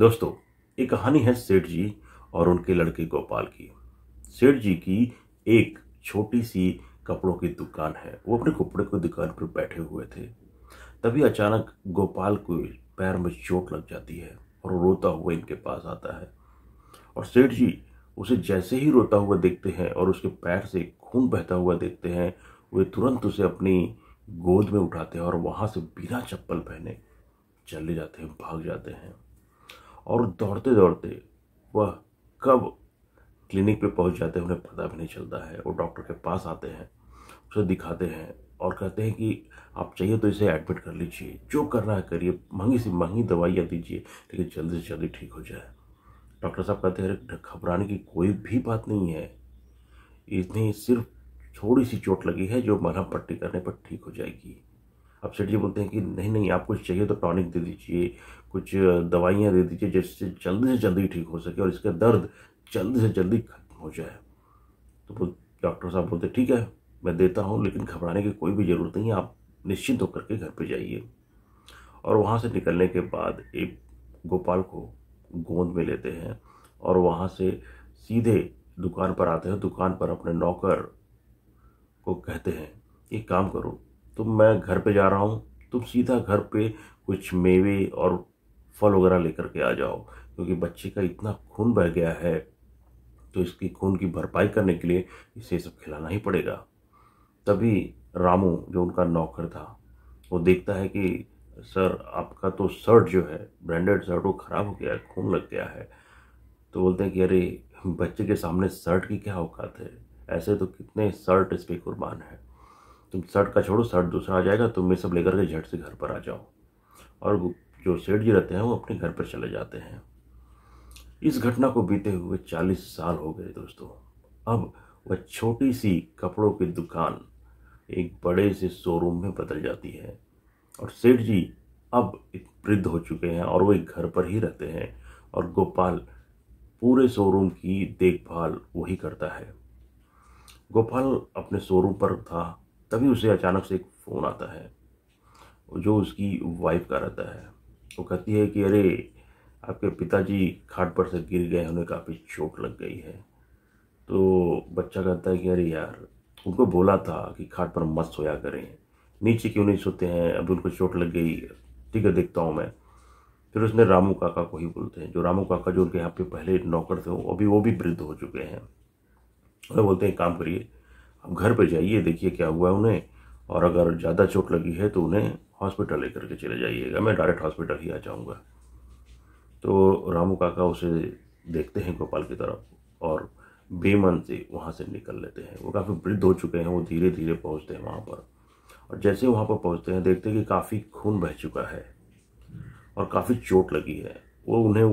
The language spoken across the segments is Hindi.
दोस्तों ये कहानी है सेठ जी और उनके लड़के गोपाल की सेठ जी की एक छोटी सी कपड़ों की दुकान है वो अपने कपड़े की दुकान पर बैठे हुए थे तभी अचानक गोपाल को पैर में चोट लग जाती है और रोता हुआ इनके पास आता है और सेठ जी उसे जैसे ही रोता हुआ देखते हैं और उसके पैर से खून बहता हुआ देखते हैं वे तुरंत उसे अपनी गोद में उठाते हैं और वहाँ से बिना चप्पल पहने चले जाते हैं भाग जाते हैं और दौड़ते दौड़ते वह कब क्लिनिक पे पहुंच जाते हैं उन्हें पता भी नहीं चलता है वो डॉक्टर के पास आते हैं उसे दिखाते हैं और कहते हैं कि आप चाहिए तो इसे एडमिट कर लीजिए जो करना है करिए महंगी से महंगी दवाइयाँ दीजिए लेकिन जल्दी से जल्दी ठीक हो जाए डॉक्टर साहब कहते हैं घबराने की कोई भी बात नहीं है इतनी सिर्फ थोड़ी सी चोट लगी है जो मरहम पट्टी करने पर ठीक हो जाएगी आप सेठ जी बोलते हैं कि नहीं नहीं आप कुछ चाहिए तो टॉनिक दे दीजिए कुछ दवाइयाँ दे दीजिए जिससे जल्दी से जल्दी ठीक हो सके और इसका दर्द जल्दी से जल्दी खत्म हो जाए तो डॉक्टर साहब बोलते ठीक है मैं देता हूँ लेकिन घबराने की कोई भी ज़रूरत नहीं है आप निश्चिंत होकर के घर पर जाइए और वहाँ से निकलने के बाद एक गोपाल को गोंद में लेते हैं और वहाँ से सीधे दुकान पर आते हैं दुकान पर अपने नौकर को कहते हैं एक काम करो तो मैं घर पे जा रहा हूँ तुम सीधा घर पे कुछ मेवे और फल वगैरह लेकर के आ जाओ क्योंकि बच्चे का इतना खून बह गया है तो इसकी खून की भरपाई करने के लिए इसे सब खिलाना ही पड़ेगा तभी रामू जो उनका नौकर था वो देखता है कि सर आपका तो शर्ट जो है ब्रांडेड शर्ट वो ख़राब हो गया है खून लग गया है तो बोलते हैं कि अरे बच्चे के सामने शर्ट की क्या औकात है ऐसे तो कितने शर्ट इस पर कुर्बान है तुम शर्ट का छोड़ो शर्ट दूसरा आ जाएगा तुम ये सब लेकर के झट से घर पर आ जाओ और जो सेठ जी रहते हैं वो अपने घर पर चले जाते हैं इस घटना को बीते हुए चालीस साल हो गए दोस्तों अब वह छोटी सी कपड़ों की दुकान एक बड़े से शोरूम में बदल जाती है और सेठ जी अब वृद्ध हो चुके हैं और एक घर पर ही रहते हैं और गोपाल पूरे शोरूम की देखभाल वही करता है गोपाल अपने शोरूम पर था तभी उसे अचानक से एक फ़ोन आता है जो उसकी वाइफ का रहता है वो कहती है कि अरे आपके पिताजी खाट पर से गिर गए उन्हें काफ़ी चोट लग गई है तो बच्चा कहता है कि अरे यार उनको बोला था कि खाट पर मत सोया करें नीचे क्यों नहीं सोते हैं अब उनको चोट लग गई ठीक है देखता हूँ मैं फिर उसने रामू काका को ही बोलते हैं जो रामू काका जो उनके यहाँ पे पहले नौकर थे वो अभी वो भी वृद्ध हो चुके हैं उन्हें बोलते हैं काम करिए अब घर पर जाइए देखिए क्या हुआ उन्हें और अगर ज़्यादा चोट लगी है तो उन्हें हॉस्पिटल लेकर के चले जाइएगा मैं डायरेक्ट हॉस्पिटल ही आ जाऊँगा तो रामू काका उसे देखते हैं गोपाल की तरफ और बेमन से वहाँ से निकल लेते हैं वो काफ़ी वृद्ध हो चुके हैं वो धीरे धीरे पहुँचते हैं वहाँ पर और जैसे वहाँ पर पहुँचते हैं देखते हैं कि काफ़ी खून बह चुका है और काफ़ी चोट लगी है वो उन्हें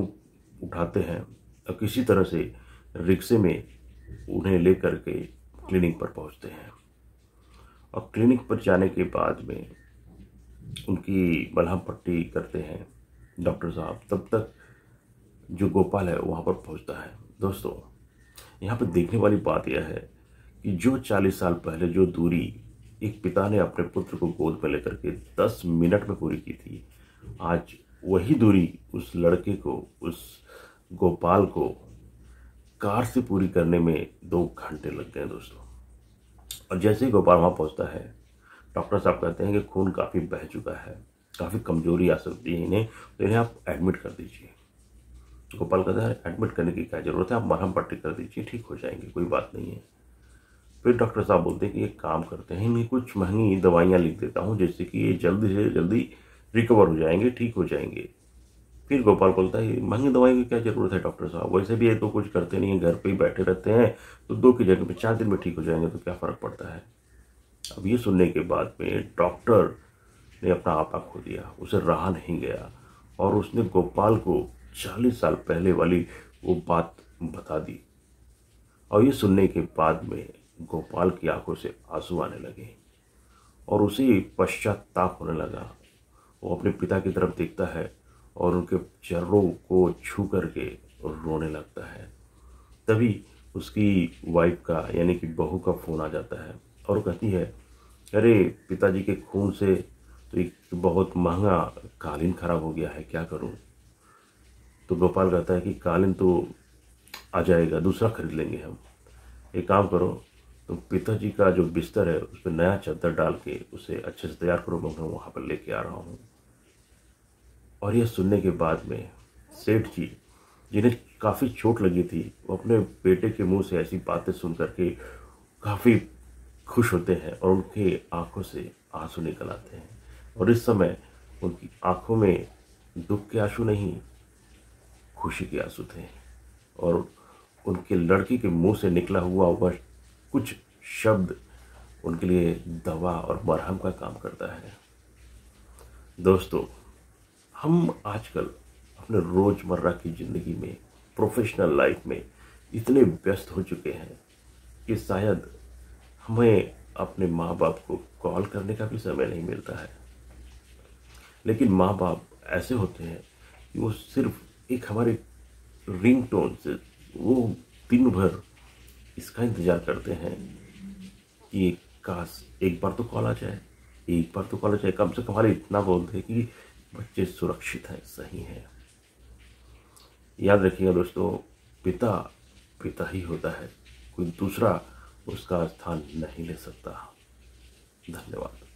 उठाते हैं और किसी तरह से रिक्शे में उन्हें ले करके क्लिनिक पर पहुंचते हैं और क्लिनिक पर जाने के बाद में उनकी मलहम पट्टी करते हैं डॉक्टर साहब तब तक जो गोपाल है वहाँ पर पहुँचता है दोस्तों यहाँ पर देखने वाली बात यह है कि जो चालीस साल पहले जो दूरी एक पिता ने अपने पुत्र को गोद में लेकर के दस मिनट में पूरी की थी आज वही दूरी उस लड़के को उस गोपाल को कार से पूरी करने में दो घंटे लग गए दोस्तों और जैसे ही गोपाल वहाँ पहुँचता है डॉक्टर साहब कहते हैं कि खून काफ़ी बह चुका है काफ़ी कमजोरी आ सकती है इन्हें तो इन्हें आप एडमिट कर दीजिए गोपाल कहते हैं एडमिट करने की क्या ज़रूरत है आप मरहम पट्टी कर दीजिए ठीक हो जाएंगे कोई बात नहीं है फिर डॉक्टर साहब बोलते हैं कि ये काम करते हैं इन्हें कुछ महंगी दवाइयाँ लिख देता हूँ जैसे कि ये जल्दी से जल्दी रिकवर हो जाएंगे ठीक हो जाएंगे फिर गोपाल बोलता है महंगी दवाई की क्या ज़रूरत है डॉक्टर साहब वैसे भी ये तो कुछ करते नहीं हैं घर पे ही बैठे रहते हैं तो दो की जगह पे चार दिन में ठीक हो जाएंगे तो क्या फ़र्क पड़ता है अब ये सुनने के बाद में डॉक्टर ने अपना आपा खो दिया उसे रहा नहीं गया और उसने गोपाल को चालीस साल पहले वाली वो बात बता दी और ये सुनने के बाद में गोपाल की आंखों से आंसू आने लगे और उसे पश्चाताप होने लगा वो अपने पिता की तरफ देखता है और उनके चरणों को छू करके रोने लगता है तभी उसकी वाइफ का यानी कि बहू का फ़ोन आ जाता है और कहती है अरे पिताजी के खून से तो एक बहुत महंगा कालीन खराब हो गया है क्या करूं तो गोपाल कहता है कि कालीन तो आ जाएगा दूसरा खरीद लेंगे हम एक काम करो तुम तो पिताजी का जो बिस्तर है उस पर नया चादर डाल के उसे अच्छे से तैयार करो मैं वहाँ पर लेके आ रहा हूँ और यह सुनने के बाद में सेठ जी जिन्हें काफ़ी चोट लगी थी वो अपने बेटे के मुंह से ऐसी बातें सुन करके काफ़ी खुश होते हैं और उनके आंखों से आंसू निकल आते हैं और इस समय उनकी आंखों में दुख के आंसू नहीं खुशी के आंसू थे और उनके लड़की के मुंह से निकला हुआ वह कुछ शब्द उनके लिए दवा और मरहम का काम करता है दोस्तों हम आजकल अपने रोज़मर्रा की ज़िंदगी में प्रोफेशनल लाइफ में इतने व्यस्त हो चुके हैं कि शायद हमें अपने माँ बाप को कॉल करने का भी समय नहीं मिलता है लेकिन माँ बाप ऐसे होते हैं कि वो सिर्फ एक हमारे रिंग टोन से वो दिन भर इसका इंतज़ार करते हैं कि काश एक बार तो कॉल आ जाए एक बार तो कॉल आ जाए कम से कम हमारे इतना बोलते हैं कि बच्चे सुरक्षित हैं सही हैं याद रखिएगा दोस्तों पिता पिता ही होता है कोई दूसरा उसका स्थान नहीं ले सकता धन्यवाद